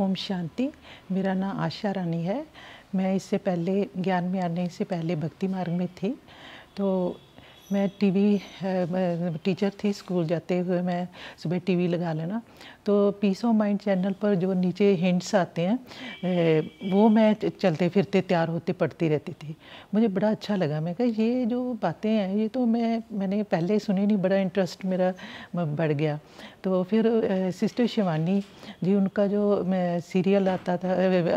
ओम शांति मेरा नाम आशा रानी है मैं इससे पहले ज्ञान में आने से पहले भक्ति मार्ग में थी तो मैं टीवी टीचर थी स्कूल जाते हुए मैं सुबह टीवी लगा लेना तो पीस ऑफ माइंड चैनल पर जो नीचे हिंट्स आते हैं वो मैं चलते फिरते तैयार होते पढ़ती रहती थी मुझे बड़ा अच्छा लगा मैं कहा ये जो बातें हैं ये तो मैं मैंने पहले सुनी नहीं बड़ा इंटरेस्ट मेरा बढ़ गया तो फिर सिस्टर शिवानी जी उनका जो मैं सीरियल आता था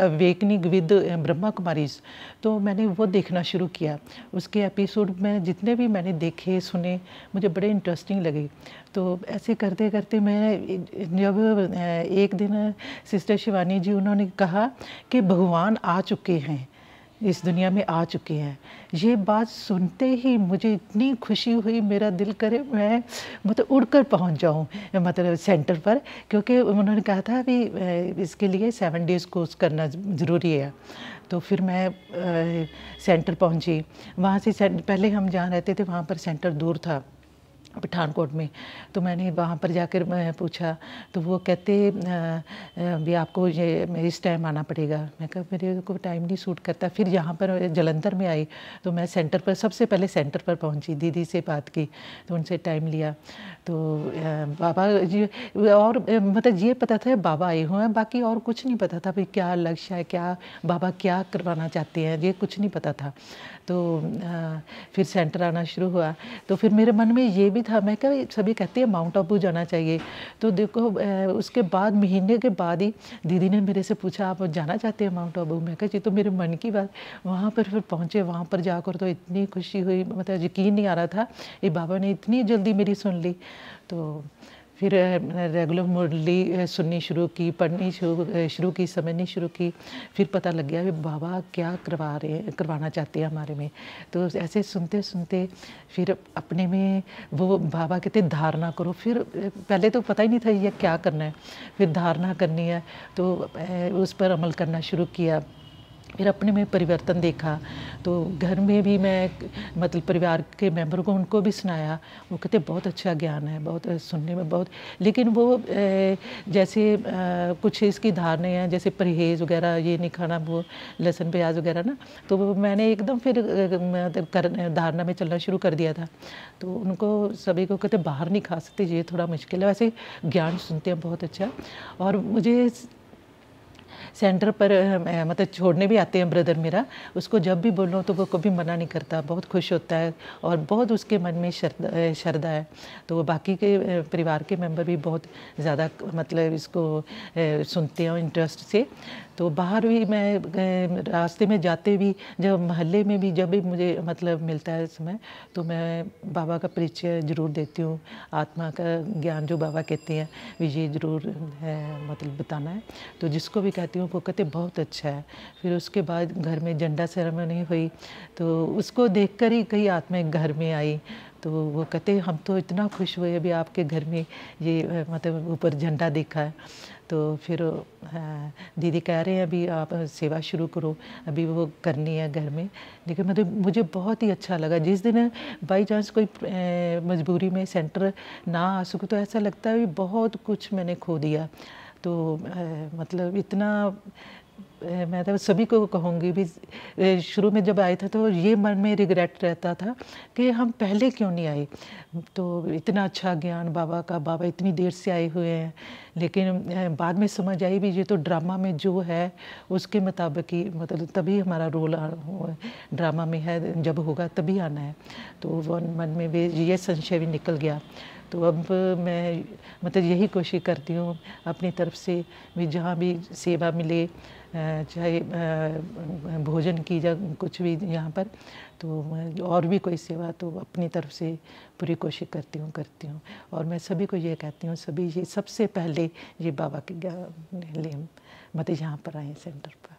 अवेकनिंग विद ब्रह्मा कुमारी तो मैंने वो देखना शुरू किया उसके एपिसोड में जितने भी मैंने देखे सुने मुझे बड़े इंटरेस्टिंग लगे तो ऐसे करते करते मैं जब तब एक दिन सिस्टर शिवानी जी उन्होंने कहा कि भगवान आ चुके हैं इस दुनिया में आ चुके हैं ये बात सुनते ही मुझे इतनी खुशी हुई मेरा दिल करे मैं मतलब उड़कर पहुंच जाऊं मतलब सेंटर पर क्योंकि उन्होंने कहा था अभी इसके लिए सेवन डेज़ कोर्स करना ज़रूरी है तो फिर मैं आ, सेंटर पहुंची वहाँ से सेंटर, पहले हम जहाँ रहते थे तो वहाँ पर सेंटर दूर था पठानकोट में तो मैंने वहाँ पर जाकर मैं पूछा तो वो कहते भी आपको ये इस टाइम आना पड़ेगा मैं कहा मेरे को टाइम नहीं सूट करता फिर यहाँ पर जलंधर में आई तो मैं सेंटर पर सबसे पहले सेंटर पर पहुँची दीदी से बात की तो उनसे टाइम लिया तो बाबा जी और मतलब ये पता था बाबा आए हुए हैं बाकी और कुछ नहीं पता था भाई क्या लक्ष्य है क्या बाबा क्या करवाना चाहते हैं ये कुछ नहीं पता था तो फिर सेंटर आना शुरू हुआ तो फिर मेरे मन में ये भी था मैं क्या सभी कहती है माउंट आबू जाना चाहिए तो देखो उसके बाद महीने के बाद ही दीदी ने मेरे से पूछा आप जाना चाहते हैं माउंट आबू मैं कहा जी तो मेरे मन की बात वहाँ पर फिर पहुँचे वहाँ पर जाकर तो इतनी खुशी हुई मतलब यकीन नहीं आ रहा था ये बाबा ने इतनी जल्दी मेरी सुन ली तो फिर रेगुलर मुरली सुननी शुरू की पढ़नी शुरू शुरू की समझनी शुरू की फिर पता लग गया बाबा क्या करवा रहे करवाना चाहते हैं हमारे में तो ऐसे सुनते सुनते फिर अपने में वो बाबा कहते धारणा करो फिर पहले तो पता ही नहीं था ये क्या करना है फिर धारणा करनी है तो उस पर अमल करना शुरू किया फिर अपने में परिवर्तन देखा तो घर में भी मैं मतलब परिवार के मेंबर को उनको भी सुनाया वो कहते बहुत अच्छा ज्ञान है बहुत सुनने में बहुत लेकिन वो जैसे कुछ इसकी धारणे हैं जैसे परहेज़ वगैरह ये नहीं खाना वो लहसुन प्याज वगैरह ना तो मैंने एकदम फिर मतलब कर धारणा में चलना शुरू कर दिया था तो उनको सभी को कहते बाहर नहीं खा सकते ये थोड़ा मुश्किल है वैसे ज्ञान सुनते हैं बहुत अच्छा और मुझे सेंटर पर मतलब छोड़ने भी आते हैं ब्रदर मेरा उसको जब भी बोलो तो वो कभी मना नहीं करता बहुत खुश होता है और बहुत उसके मन में श्रद्धा श्रद्धा है तो वो बाकी के परिवार के मेम्बर भी बहुत ज़्यादा मतलब इसको सुनते हैं इंटरेस्ट से तो बाहर भी मैं रास्ते में जाते भी जब महल्ले में भी जब भी मुझे मतलब मिलता है समय तो मैं बाबा का परिचय ज़रूर देती हूँ आत्मा का ज्ञान जो बाबा कहते हैं विजय ज़रूर है मतलब बताना है तो जिसको भी कहती हूँ बच्चों को कहते बहुत अच्छा है फिर उसके बाद घर में झंडा सेरेमनी हुई तो उसको देखकर ही कई आत्माएं घर में आई तो वो कहते हम तो इतना खुश हुए अभी आपके घर में ये मतलब ऊपर झंडा देखा है तो फिर दीदी कह रहे हैं अभी आप सेवा शुरू करो अभी वो करनी है घर में लेकिन मतलब मुझे बहुत ही अच्छा लगा जिस दिन बाई चांस कोई मजबूरी में सेंटर ना आ सकूँ तो ऐसा लगता है बहुत कुछ मैंने खो दिया तो मतलब इतना मैं तो सभी को कहूँगी भी शुरू में जब आया था तो ये मन में रिग्रेट रहता था कि हम पहले क्यों नहीं आए तो इतना अच्छा ज्ञान बाबा का बाबा इतनी देर से आए हुए हैं लेकिन बाद में समझ आई भी ये तो ड्रामा में जो है उसके मुताबिक ही मतलब तभी हमारा रोल ड्रामा में है जब होगा तभी आना है तो वन मन में भी ये संशय भी निकल गया तो अब मैं मतलब यही कोशिश करती हूँ अपनी तरफ से भी जहाँ भी सेवा मिले चाहे भोजन की या कुछ भी यहाँ पर तो और भी कोई सेवा तो अपनी तरफ से पूरी कोशिश करती हूँ करती हूँ और मैं सभी को ये कहती हूँ सभी ये सबसे पहले ये बाबा के लिए मतलब यहाँ पर आए सेंटर पर